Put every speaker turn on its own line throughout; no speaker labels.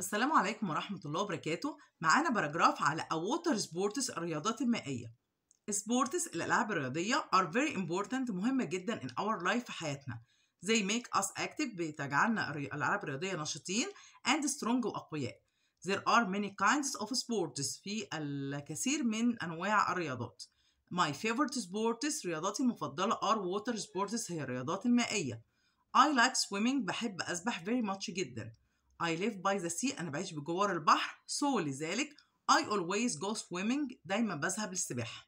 السلام عليكم ورحمة الله وبركاته معانا باراجراف على أووتر سبورتس الرياضات المائية سبورتس الألعاب الرياضية are very important مهمة جدا in our life في حياتنا زي make us active بتجعلنا الألعاب الرياضية نشيطين and strong وأقوياء there are many kinds of sports في الكثير من أنواع الرياضات my favorite sports رياضاتي المفضلة are water sports هي الرياضات المائية I like swimming بحب أسبح very much جدا I live by the sea أنا بعيش بجوار البحر so لذلك I always go swimming دايما بذهب للسباحة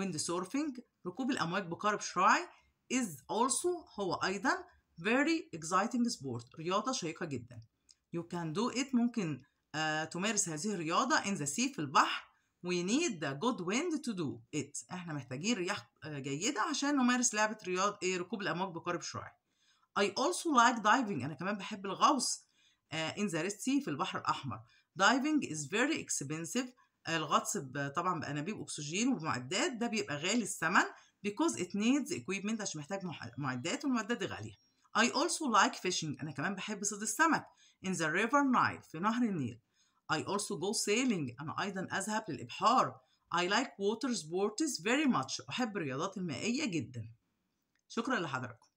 wind surfing ركوب الأمواج بقارب شراعي is also هو أيضا very exciting sport رياضة شيقة جدا you can do it ممكن uh, تمارس هذه الرياضة in the sea في البحر we need the good wind to do it احنا محتاجين رياح آه، جيدة عشان نمارس لعبة رياض ايه ركوب الأمواج بقارب شراعي I also like diving أنا كمان بحب الغوص آه، in the Red Sea في البحر الأحمر diving is very expensive آه، الغطس طبعا بأنابيب أكسجين ومعدات ده بيبقى غالي الثمن because it needs equipment عشان محتاج معدات والمعدات دي غالية I also like fishing أنا كمان بحب صيد السمك in the river Nile في نهر النيل I also go sailing أنا أيضا أذهب للإبحار I like water sports very much أحب الرياضات المائية جدا شكرا لحضراتكم